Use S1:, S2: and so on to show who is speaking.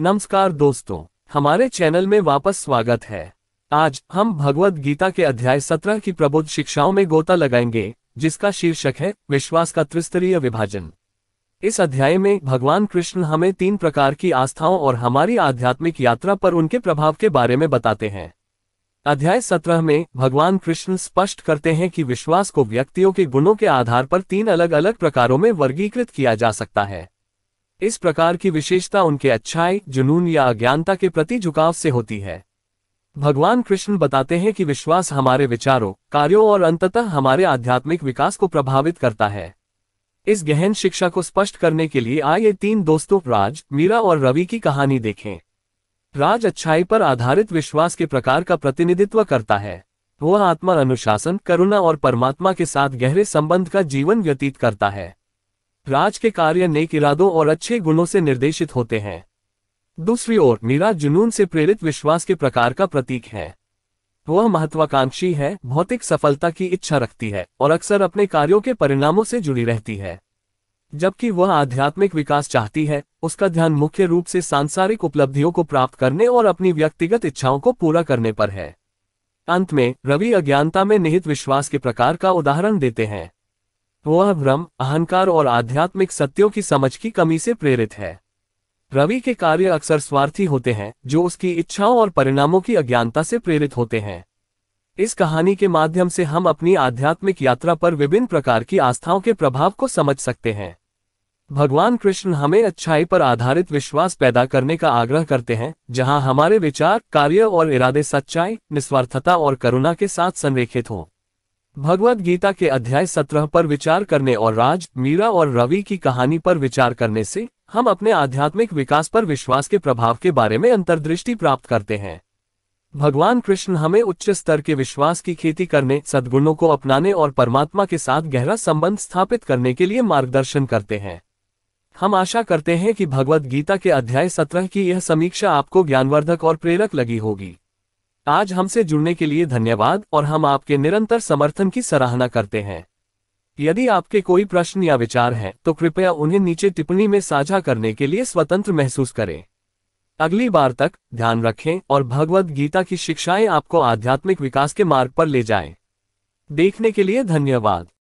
S1: नमस्कार दोस्तों हमारे चैनल में वापस स्वागत है आज हम भगवद गीता के अध्याय सत्रह की प्रबुद्ध शिक्षाओं में गोता लगाएंगे जिसका शीर्षक है विश्वास का त्रिस्तरीय विभाजन इस अध्याय में भगवान कृष्ण हमें तीन प्रकार की आस्थाओं और हमारी आध्यात्मिक यात्रा पर उनके प्रभाव के बारे में बताते हैं अध्याय सत्रह में भगवान कृष्ण स्पष्ट करते हैं कि विश्वास को व्यक्तियों के गुणों के आधार पर तीन अलग अलग प्रकारों में वर्गीकृत किया जा सकता है इस प्रकार की विशेषता उनके अच्छाई जुनून या अज्ञानता के प्रति झुकाव से होती है भगवान कृष्ण बताते हैं कि विश्वास हमारे विचारों कार्यों और अंततः हमारे आध्यात्मिक विकास को प्रभावित करता है इस गहन शिक्षा को स्पष्ट करने के लिए आइए तीन दोस्तों राज मीरा और रवि की कहानी देखें राज अच्छाई पर आधारित विश्वास के प्रकार का प्रतिनिधित्व करता है वह आत्मा अनुशासन करुणा और परमात्मा के साथ गहरे संबंध का जीवन व्यतीत करता है राज के कार्य नेक इरादों और अच्छे गुणों से निर्देशित होते हैं दूसरी ओर मीरा जुनून से प्रेरित विश्वास के प्रकार का प्रतीक है वह महत्वाकांक्षी है भौतिक सफलता की इच्छा रखती है और अक्सर अपने कार्यों के परिणामों से जुड़ी रहती है जबकि वह आध्यात्मिक विकास चाहती है उसका ध्यान मुख्य रूप से सांसारिक उपलब्धियों को प्राप्त करने और अपनी व्यक्तिगत इच्छाओं को पूरा करने पर है अंत में रवि अज्ञानता में निहित विश्वास के प्रकार का उदाहरण देते हैं तो वह भ्रम अहंकार और आध्यात्मिक सत्यों की समझ की कमी से प्रेरित है रवि के कार्य अक्सर स्वार्थी होते हैं जो उसकी इच्छाओं और परिणामों की अज्ञानता से प्रेरित होते हैं इस कहानी के माध्यम से हम अपनी आध्यात्मिक यात्रा पर विभिन्न प्रकार की आस्थाओं के प्रभाव को समझ सकते हैं भगवान कृष्ण हमें अच्छाई पर आधारित विश्वास पैदा करने का आग्रह करते हैं जहां हमारे विचार कार्य और इरादे सच्चाई निस्वार्थता और करुणा के साथ संरेखित हों भगवद गीता के अध्याय सत्रह पर विचार करने और राज मीरा और रवि की कहानी पर विचार करने से हम अपने आध्यात्मिक विकास पर विश्वास के प्रभाव के बारे में अंतर्दृष्टि प्राप्त करते हैं भगवान कृष्ण हमें उच्च स्तर के विश्वास की खेती करने सद्गुणों को अपनाने और परमात्मा के साथ गहरा संबंध स्थापित करने के लिए मार्गदर्शन करते हैं हम आशा करते हैं कि भगवद गीता के अध्याय सत्रह की यह समीक्षा आपको ज्ञानवर्धक और प्रेरक लगी होगी आज हमसे जुड़ने के लिए धन्यवाद और हम आपके निरंतर समर्थन की सराहना करते हैं यदि आपके कोई प्रश्न या विचार हैं तो कृपया उन्हें नीचे टिप्पणी में साझा करने के लिए स्वतंत्र महसूस करें अगली बार तक ध्यान रखें और भगवद गीता की शिक्षाएं आपको आध्यात्मिक विकास के मार्ग पर ले जाएं। देखने के लिए धन्यवाद